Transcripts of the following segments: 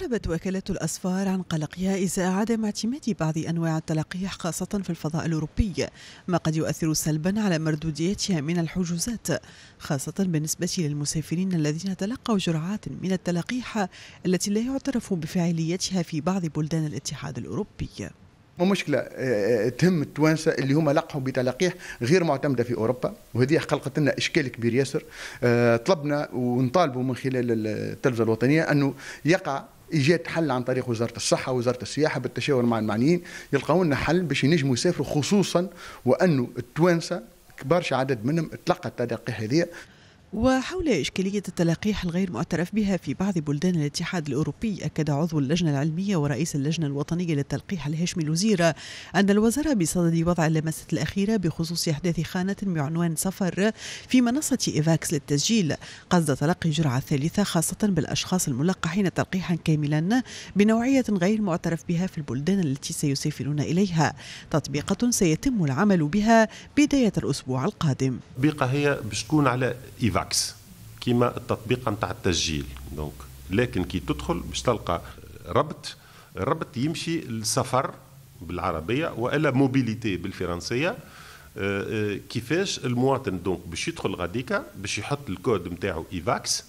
أعربت وكالة الأسفار عن قلقها إزاء عدم اعتماد بعض أنواع التلقيح خاصة في الفضاء الأوروبي ما قد يؤثر سلبا على مردوديتها من الحجوزات خاصة بالنسبة للمسافرين الذين تلقوا جرعات من التلقيح التي لا يعترف بفاعليتها في بعض بلدان الاتحاد الأوروبي مشكله آه، آه، تهم التوانسه اللي هما لقحوا بتلقيح غير معتمده في اوروبا وهذه خلقت لنا اشكال كبير ياسر آه، طلبنا ونطالبوا من خلال التلفزه الوطنيه انه يقع ايجاد حل عن طريق وزاره الصحه وزاره السياحه بالتشاور مع المعنيين يلقاو لنا حل باش ينجموا يسافروا خصوصا وانه التوانسه برشا عدد منهم تلقى التلقي هذه وحول إشكالية التلقيح الغير معترف بها في بعض بلدان الاتحاد الأوروبي أكد عضو اللجنة العلمية ورئيس اللجنة الوطنية للتلقيح الهاشمي الوزيرة أن الوزارة بصدد وضع اللمسة الأخيرة بخصوص إحداث خانة بعنوان سفر في منصة إيفاكس للتسجيل قصد تلقي الجرعة الثالثة خاصة بالأشخاص الملقحين تلقيحا كاملا بنوعية غير معترف بها في البلدان التي سيسافرون إليها تطبيقة سيتم العمل بها بداية الأسبوع القادم بقى هي بشكون على إيفاكس بالعكس كيما التطبيق نتاع التسجيل دونك لكن كي تدخل باش تلقى ربط الربط يمشي للسفر بالعربيه والا موبيليتي بالفرنسيه آه، آه، كيفاش المواطن دونك باش يدخل غاديكا باش يحط الكود نتاعو ايفاكس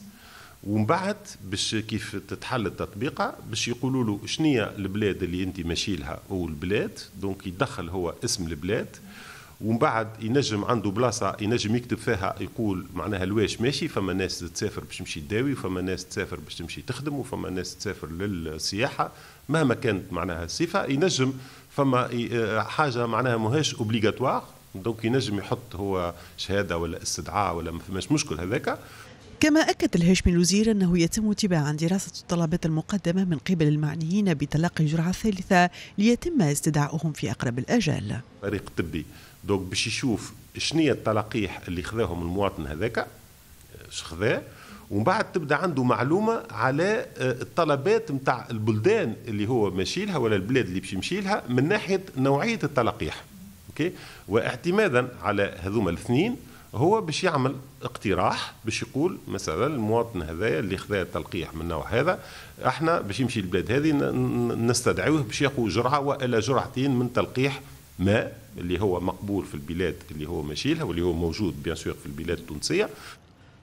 ومن بعد باش كيف تتحل التطبيقه باش يقولوا له شنو البلاد اللي انت ماشي لها او البلاد دونك يدخل هو اسم البلاد ومن بعد ينجم عنده بلاصه ينجم يكتب فيها يقول معناها الواش ماشي فما ناس تسافر باش تمشي تداوي وفما ناس تسافر باش تمشي تخدم وفما ناس تسافر للسياحه مهما كانت معناها الصفه ينجم فما آه، حاجه معناها ماهيش اوبليغاتوار دونك ينجم يحط هو شهاده ولا استدعاء ولا ما فماش مشكل هذاك كما أكد الهاشمي الوزير أنه يتم تباعا دراسة الطلبات المقدمة من قبل المعنيين بتلقي الجرعة الثالثة ليتم استدعائهم في أقرب الأجال فريق طبي دوك باش يشوف شنية التلقيح اللي خذاهم المواطن هذاك شخذاه ومن بعد تبدا عنده معلومه على آه، الطلبات نتاع البلدان اللي هو ماشي لها ولا البلاد اللي باش يمشي لها من ناحيه نوعيه التلقيح اوكي واعتمادا على هذوما الاثنين هو باش يعمل اقتراح باش يقول مثلا المواطن هذايا اللي خذا تلقيح من نوع هذا احنا باش يمشي البلاد هذه نستدعوه باش ياخذ جرعه والا جرعتين من تلقيح ما اللي هو مقبول في البلاد اللي هو ماشيلها واللي هو موجود بيان سور في البلاد التونسيه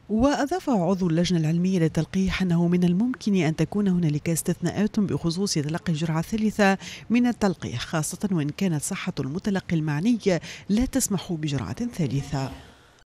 وأضاف عضو اللجنة العلمية للتلقيح أنه من الممكن أن تكون هنالك استثناءات بخصوص تلقي الجرعة الثالثة من التلقيح خاصة وإن كانت صحة المتلقي المعني لا تسمح بجرعة ثالثة